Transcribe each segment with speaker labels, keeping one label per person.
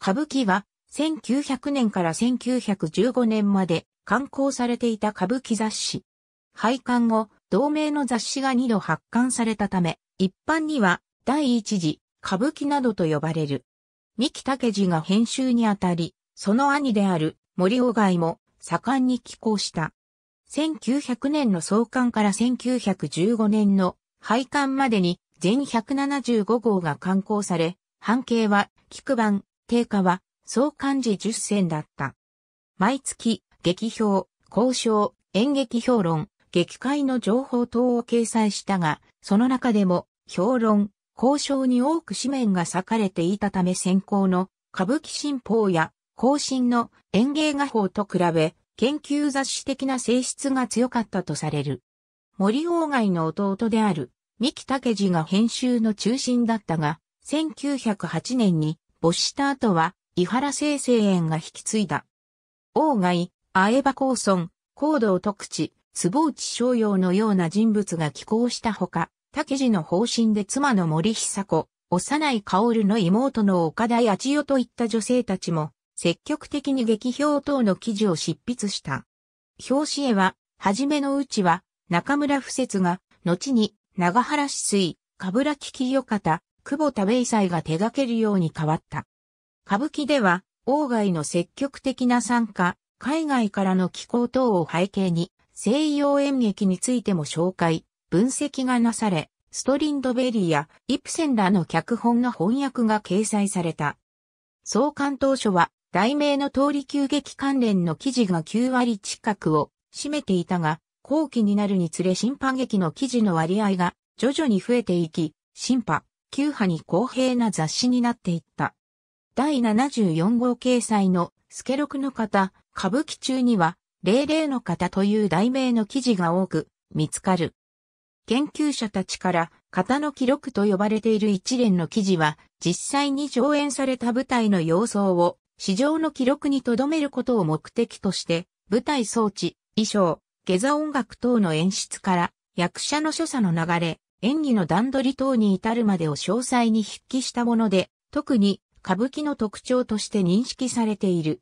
Speaker 1: 歌舞伎は、1900年から1915年まで刊行されていた歌舞伎雑誌。廃刊後、同名の雑誌が2度発刊されたため、一般には第一次歌舞伎などと呼ばれる。三木武次が編集にあたり、その兄である森尾外も盛んに寄稿した。1900年の創刊から1915年の廃刊までに全175号が刊行され、半径は、菊版、定価は、総漢字10銭だった。毎月、劇評、交渉、演劇評論、劇会の情報等を掲載したが、その中でも、評論、交渉に多く紙面が裂かれていたため先行の歌舞伎新報や後進の演芸画法と比べ、研究雑誌的な性質が強かったとされる。森鴎外の弟である、三木武次が編集の中心だったが、1908年に没した後は、伊原生成園が引き継いだ。王外、えば高村、高道徳地、坪内逍遥のような人物が寄稿したほか、竹地の方針で妻の森久子、幼い薫の妹の岡田八千代といった女性たちも、積極的に劇評等の記事を執筆した。表紙絵は、はじめのうちは、中村不節が、後に、長原止水、かぶらき清方、久保田サ斎が手掛けるように変わった。歌舞伎では、王外の積極的な参加、海外からの寄稿等を背景に、西洋演劇についても紹介、分析がなされ、ストリンドベリーやイプセンらの脚本の翻訳が掲載された。創刊当初は、題名の通り急激関連の記事が9割近くを占めていたが、後期になるにつれ審判劇の記事の割合が徐々に増えていき、審判。旧派に公平な雑誌になっていった。第74号掲載のスケロクの方、歌舞伎中には、霊0の方という題名の記事が多く見つかる。研究者たちから、型の記録と呼ばれている一連の記事は、実際に上演された舞台の様相を、市場の記録に留めることを目的として、舞台装置、衣装、下座音楽等の演出から、役者の所作の流れ、演技の段取り等に至るまでを詳細に筆記したもので、特に歌舞伎の特徴として認識されている。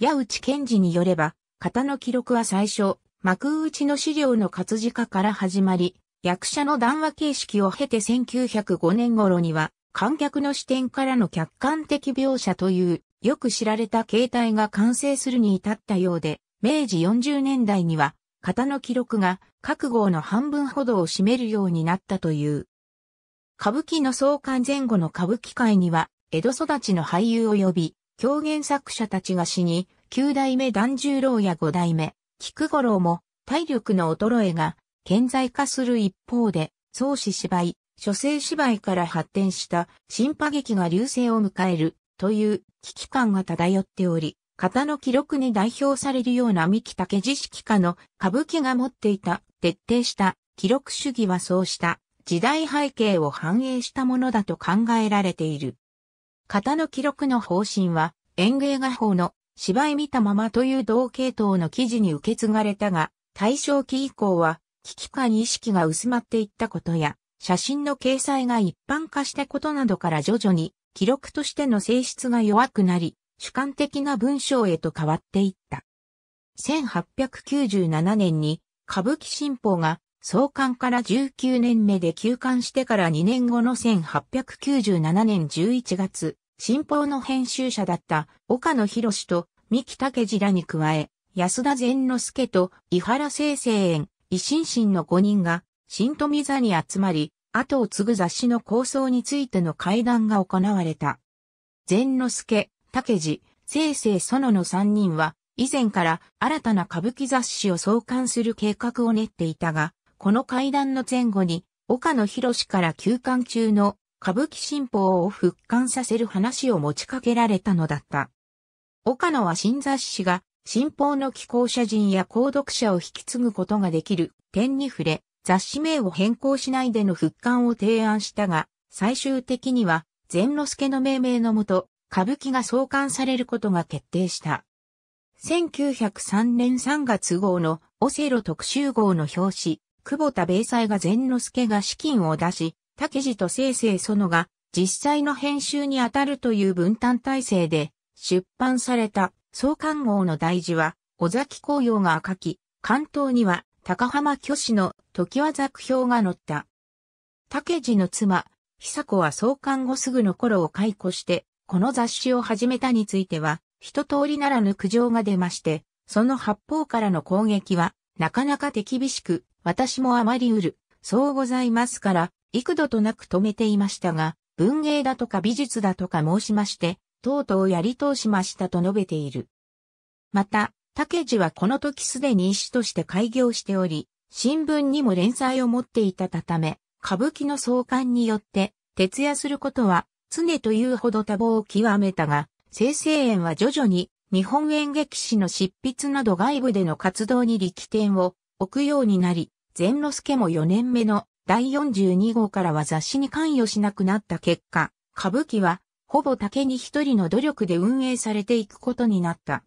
Speaker 1: 矢内健治によれば、型の記録は最初、幕内の資料の活字化から始まり、役者の談話形式を経て1905年頃には、観客の視点からの客観的描写という、よく知られた形態が完成するに至ったようで、明治40年代には、型の記録が各号の半分ほどを占めるようになったという。歌舞伎の創刊前後の歌舞伎界には、江戸育ちの俳優及び、狂言作者たちが死に、九代目團十郎や五代目、菊五郎も、体力の衰えが、顕在化する一方で、創始芝居、諸生芝居から発展した、新派劇が流星を迎える、という危機感が漂っており、型の記録に代表されるような三木武知式家の歌舞伎が持っていた徹底した記録主義はそうした時代背景を反映したものだと考えられている。型の記録の方針は演芸画法の芝居見たままという同系統の記事に受け継がれたが、大正期以降は危機感意識が薄まっていったことや、写真の掲載が一般化したことなどから徐々に記録としての性質が弱くなり、主観的な文章へと変わっていった。1897年に歌舞伎新報が創刊から19年目で休刊してから2年後の1897年11月、新報の編集者だった岡野博士と三木武次らに加え、安田善之助と伊原生成園、維新新の5人が新富座に集まり、後を継ぐ雑誌の構想についての会談が行われた。善之助、竹次、清生園の3人は、以前から新たな歌舞伎雑誌を創刊する計画を練っていたが、この会談の前後に、岡野博士から休館中の歌舞伎新報を復刊させる話を持ちかけられたのだった。岡野は新雑誌が新報の寄稿者陣や購読者を引き継ぐことができる点に触れ、雑誌名を変更しないでの復刊を提案したが、最終的には、善之助の命名のもと、歌舞伎が創刊されることが決定した。1903年3月号のオセロ特集号の表紙、久保田米斎が善之助が資金を出し、竹地と清成園が実際の編集に当たるという分担体制で出版された創刊号の大事は尾崎紅葉が赤き、関東には高浜虚子の時和作表が載った。竹地の妻、久子は創刊後すぐの頃を解雇してこの雑誌を始めたについては、一通りならぬ苦情が出まして、その八方からの攻撃は、なかなか手厳しく、私もあまりうる、そうございますから、幾度となく止めていましたが、文芸だとか美術だとか申しまして、とうとうやり通しましたと述べている。また、竹地はこの時すでに医師として開業しており、新聞にも連載を持っていたため、歌舞伎の創刊によって、徹夜することは常というほど多忙を極めたが、生成園は徐々に日本演劇史の執筆など外部での活動に力点を置くようになり、善之助も4年目の第42号からは雑誌に関与しなくなった結果、歌舞伎はほぼ竹に一人の努力で運営されていくことになった。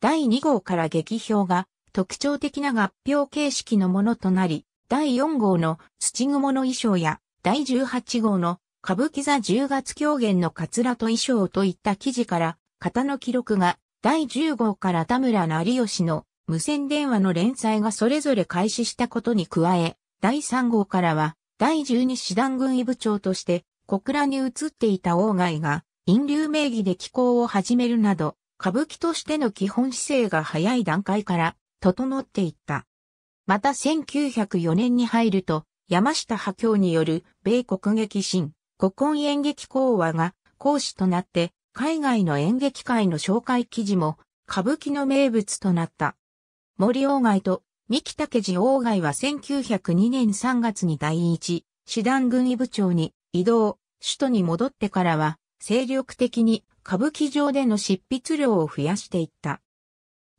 Speaker 1: 第2号から劇表が特徴的な合評形式のものとなり、第4号の土蜘蛛の衣装や第18号の歌舞伎座10月狂言のカツラと衣装といった記事から、型の記録が第10号から田村成吉の無線電話の連載がそれぞれ開始したことに加え、第3号からは、第12師団軍医部長として、小倉に移っていた王外が、陰流名義で寄稿を始めるなど、歌舞伎としての基本姿勢が早い段階から、整っていった。また1904年に入ると、山下派京による米国劇神。古今演劇講話が講師となって、海外の演劇界の紹介記事も歌舞伎の名物となった。森鴎外と三木武次鴎外は1902年3月に第一、師団軍医部長に移動、首都に戻ってからは、精力的に歌舞伎上での執筆量を増やしていった。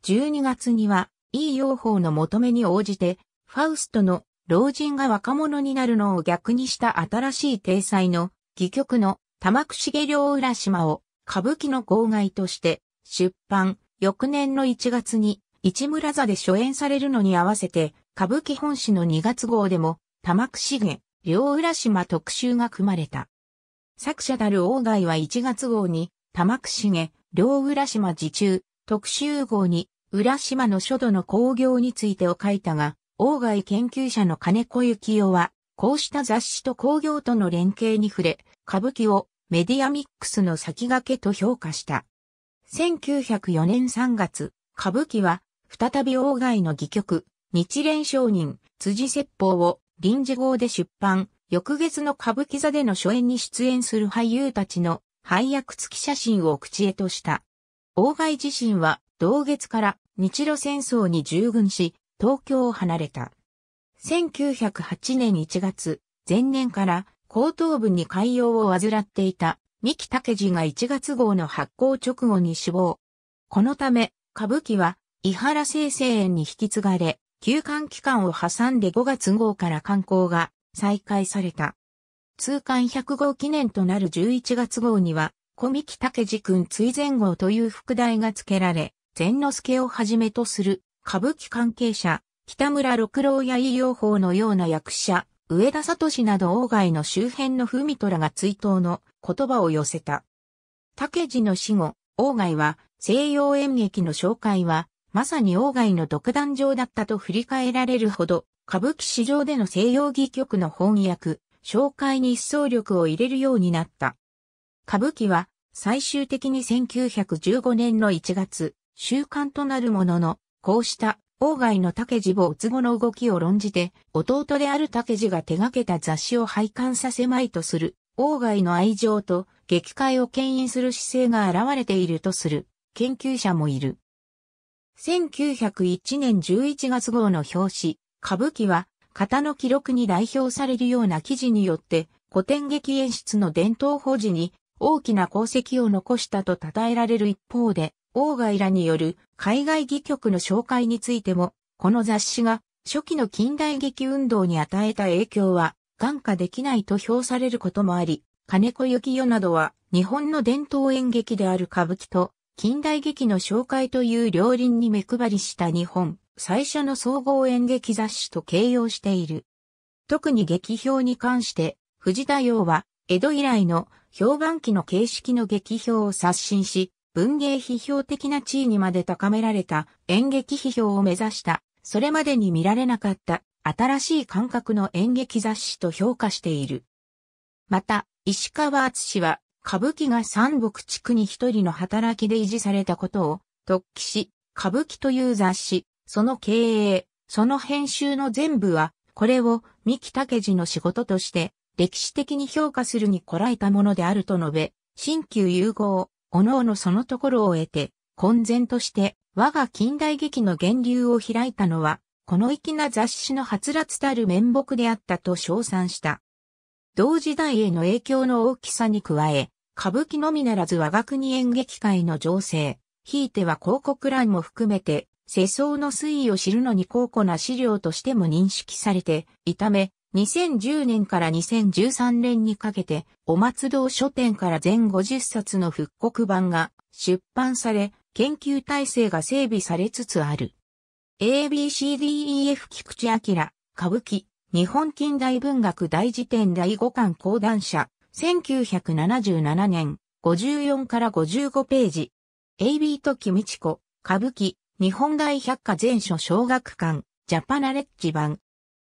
Speaker 1: 12月には、E 用法の求めに応じて、ファウストの老人が若者になるのを逆にした新しい体裁の、戯曲の玉串毛両浦島を歌舞伎の号外として出版、翌年の1月に市村座で初演されるのに合わせて、歌舞伎本誌の2月号でも玉串毛両浦島特集が組まれた。作者たる王外は1月号に玉串毛両浦島自中特集号に浦島の書道の興行についてを書いたが、外研究者の金子幸雄は、こうした雑誌と工業との連携に触れ、歌舞伎をメディアミックスの先駆けと評価した。1904年3月、歌舞伎は、再び外の戯曲、日蓮商人、辻説法を臨時号で出版、翌月の歌舞伎座での初演に出演する俳優たちの配役付き写真を口へとした。外自身は、同月から日露戦争に従軍し、東京を離れた。1908年1月、前年から後頭部に海洋を患っていた三木武次が1月号の発行直後に死亡。このため、歌舞伎は、伊原生成園に引き継がれ、休館期間を挟んで5月号から観光が再開された。通館100号記念となる11月号には、小三木武次君追善号という副題が付けられ、善之助をはじめとする歌舞伎関係者、北村六郎や医療法のような役者、上田聡など王外の周辺の文虎が追悼の言葉を寄せた。竹次の死後、王外は西洋演劇の紹介は、まさに王外の独壇場だったと振り返られるほど、歌舞伎市場での西洋戯曲の翻訳、紹介に一層力を入れるようになった。歌舞伎は最終的に1915年の1月、週刊となるものの、こうした王外の竹次つ後の動きを論じて、弟である竹次が手掛けた雑誌を拝観させまいとする、王外の愛情と激界を牽引する姿勢が現れているとする研究者もいる。1901年11月号の表紙、歌舞伎は、型の記録に代表されるような記事によって、古典劇演出の伝統保持に大きな功績を残したと称えられる一方で、王外らによる海外戯曲の紹介についても、この雑誌が初期の近代劇運動に与えた影響は眼下できないと評されることもあり、金子幸代などは日本の伝統演劇である歌舞伎と近代劇の紹介という両輪に目配りした日本最初の総合演劇雑誌と形容している。特に劇評に関して藤田洋は江戸以来の評判期の形式の劇評を刷新し、文芸批評的な地位にまで高められた演劇批評を目指した、それまでに見られなかった新しい感覚の演劇雑誌と評価している。また、石川厚氏は、歌舞伎が三北地区に一人の働きで維持されたことを、突起し、歌舞伎という雑誌、その経営、その編集の全部は、これを三木武次の仕事として、歴史的に評価するにこらえたものであると述べ、新旧融合、おのおのそのところを得て、混然として我が近代劇の源流を開いたのは、この粋な雑誌のはつらつたる面目であったと称賛した。同時代への影響の大きさに加え、歌舞伎のみならず我が国演劇界の情勢、ひいては広告欄も含めて、世相の推移を知るのに高価な資料としても認識されていため、2010年から2013年にかけて、お松堂書店から全50冊の復刻版が出版され、研究体制が整備されつつある。ABCDEF 菊池明、歌舞伎、日本近代文学大辞典第5巻講談社、1977年、54から55ページ。AB 時みち子、歌舞伎、日本大百科全書小学館、ジャパナレッジ版、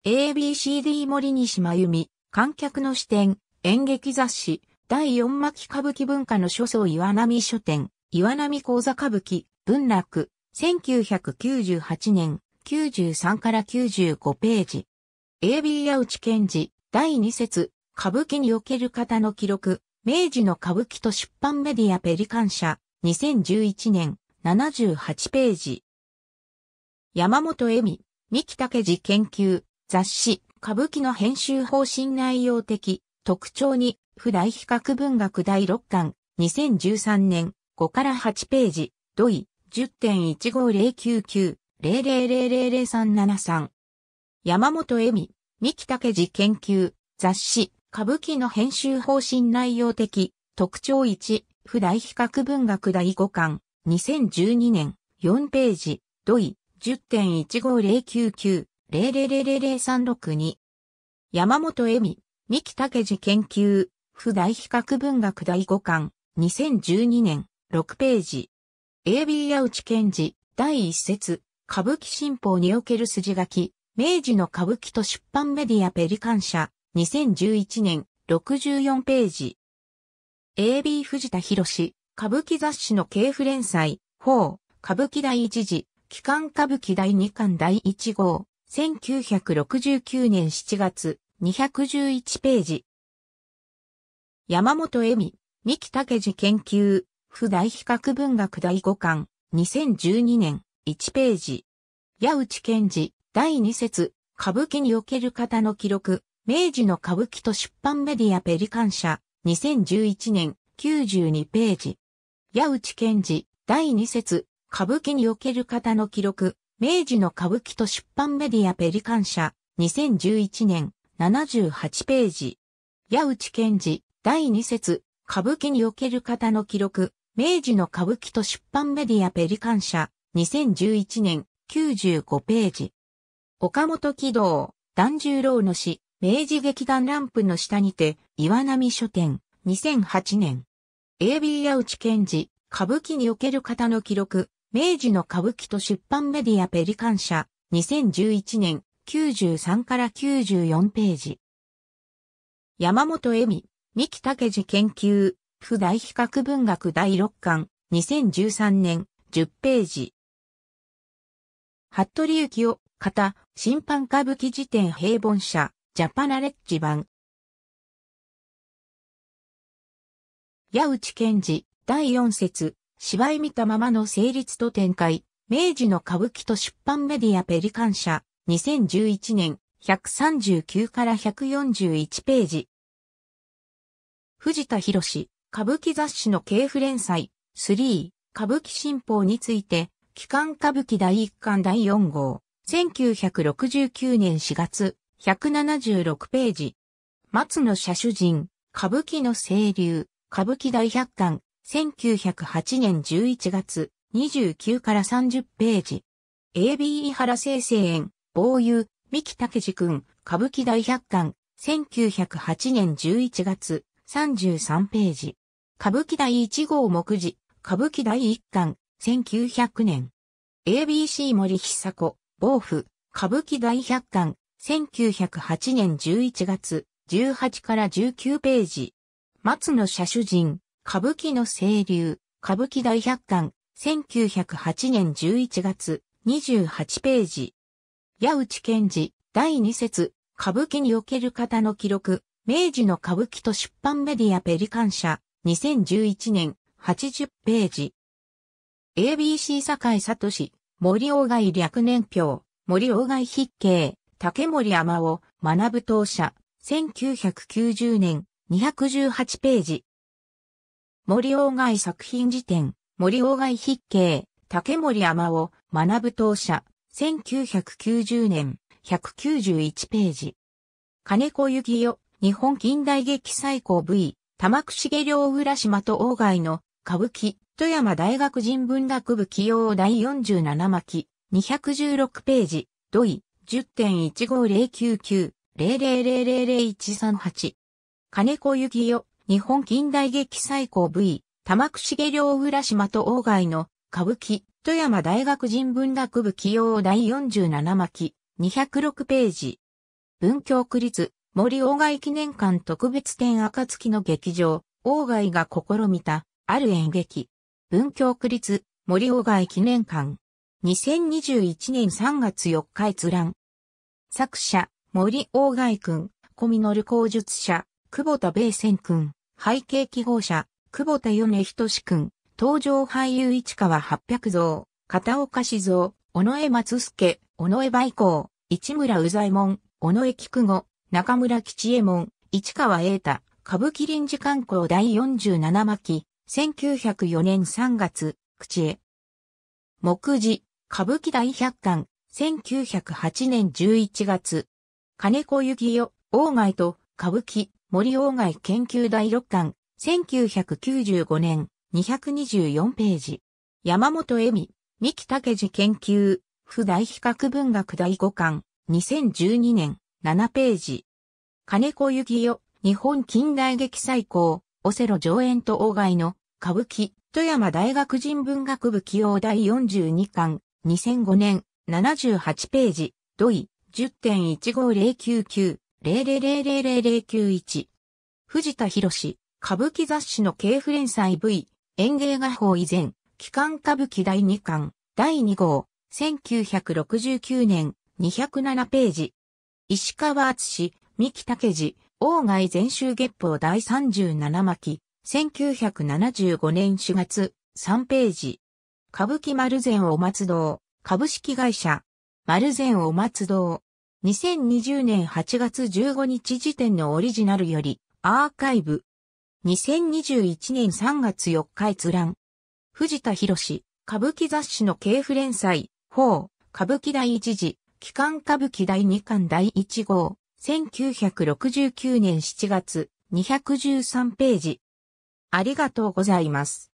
Speaker 1: ABCD 森西真由美、観客の視点、演劇雑誌、第四巻歌舞伎文化の諸相岩波書店、岩波講座歌舞伎、文楽、1998年、93から95ページ。AB 矢内健治、第2節、歌舞伎における方の記録、明治の歌舞伎と出版メディアペリカン社、2011年、78ページ。山本恵美、三木武治研究、雑誌、歌舞伎の編集方針内容的特徴に、不大比較文学第6巻、2013年、5から8ページ、土井、1 0 1 5 0 9 9 0 0 0 0 3 7 3山本恵美、三木武治研究、雑誌、歌舞伎の編集方針内容的、特徴1、不大比較文学第5巻、2012年、4ページ、土井、10.15099、零零零0 0 3山本恵美、三木武次研究、不大比較文学第5巻、2012年、6ページ。AB 八内健治、第1節、歌舞伎新報における筋書き、明治の歌舞伎と出版メディアペリカン社、2011年、64ページ。AB 藤田博史、歌舞伎雑誌の系譜連載、4、歌舞伎第1次、期間歌舞伎第2巻第1号、1969年7月、211ページ。山本恵美、三木武次研究、不大比較文学第5巻、2012年、1ページ。矢内健治、第2節、歌舞伎における方の記録、明治の歌舞伎と出版メディアペリカン社、2011年、92ページ。矢内健治、第2節、歌舞伎における方の記録、明治の歌舞伎と出版メディアペリカン社、2011年、78ページ。矢内健治、第2節、歌舞伎における方の記録、明治の歌舞伎と出版メディアペリカン社、2011年、95ページ。岡本喜道、團十郎の詩、明治劇団ランプの下にて、岩波書店、2008年。AB 矢内健治、歌舞伎における方の記録、明治の歌舞伎と出版メディアペリカン社、2011年、93から94ページ。山本恵美、三木武次研究、不大比較文学第6巻、2013年、10ページ。服部幸夫、型、審判歌舞伎辞典平凡社、ジャパナレッジ版。矢内健治、第4節、芝居見たままの成立と展開、明治の歌舞伎と出版メディアペリカン社、2011年、139から141ページ。藤田博士、歌舞伎雑誌の系譜連載、3、歌舞伎新報について、期間歌舞伎第1巻第4号、1969年4月、176ページ。松の社主人、歌舞伎の清流、歌舞伎大百巻、1908年11月29から30ページ。AB 井原生成園、防友、三木武二君、歌舞伎大百巻、1908年11月33ページ。歌舞伎第1号目次、歌舞伎第1巻、1900年。ABC 森久子、暴府、歌舞伎大百巻、1908年11月18から19ページ。松野社主人、歌舞伎の清流、歌舞伎大百巻、1908年11月、28ページ。矢内健治、第2節、歌舞伎における方の記録、明治の歌舞伎と出版メディアペリカン社、2011年、80ページ。ABC 堺聡、森鴎外略年表、森鴎外筆記、竹森山を学ぶ当社、1990年、218ページ。森鴎外作品辞典、森鴎外筆記、竹森山を学ぶ当社、1990年、191ページ。金子幸よ、日本近代劇最高部位、玉串毛両浦島と鴎外の歌舞伎、富山大学人文学部起用第47巻、216ページ、土井、10.15099、000000138。金子幸よ、日本近代劇最高部位、玉串毛良浦島と大外の歌舞伎、富山大学人文学部起用第47巻、206ページ。文京区立、森大外記念館特別展暁の劇場、大外が試みた、ある演劇。文京区立、森大外記念館。2021年3月4日閲覧。作者、森大外君、小実る工術者、久保田米仙君、背景記号者、久保田米仁君、登場俳優市川八百蔵、片岡志蔵、尾上松助、尾上梅光、市村宇左衛門、尾上菊後、中村吉右衛門、市川栄太、歌舞伎臨時観光第47巻、1904年3月、口へ。目次、歌舞伎第百巻、1908年11月。金子幸代、王外と歌舞伎、森鴎外研究第6巻、1995年、224ページ。山本恵美、三木武次研究、不大比較文学第5巻、2012年、7ページ。金子幸代、日本近代劇最高、オセロ上演と鴎外の、歌舞伎、富山大学人文学部起用第42巻、2005年、78ページ、土井、10.15099、0 0 0 0 0九9 1藤田博士、歌舞伎雑誌の系譜連載 V、演芸画法以前、期間歌舞伎第2巻、第2号、1969年、207ページ。石川敦、三木武二、王外全集月報第37巻、1975年4月、3ページ。歌舞伎丸善お松堂、株式会社、丸善お松堂。2020年8月15日時点のオリジナルより、アーカイブ。2021年3月4日閲覧。藤田博士、歌舞伎雑誌の系譜連載、法、歌舞伎第1次、期間歌舞伎第2巻第1号、1969年7月、213ページ。ありがとうございます。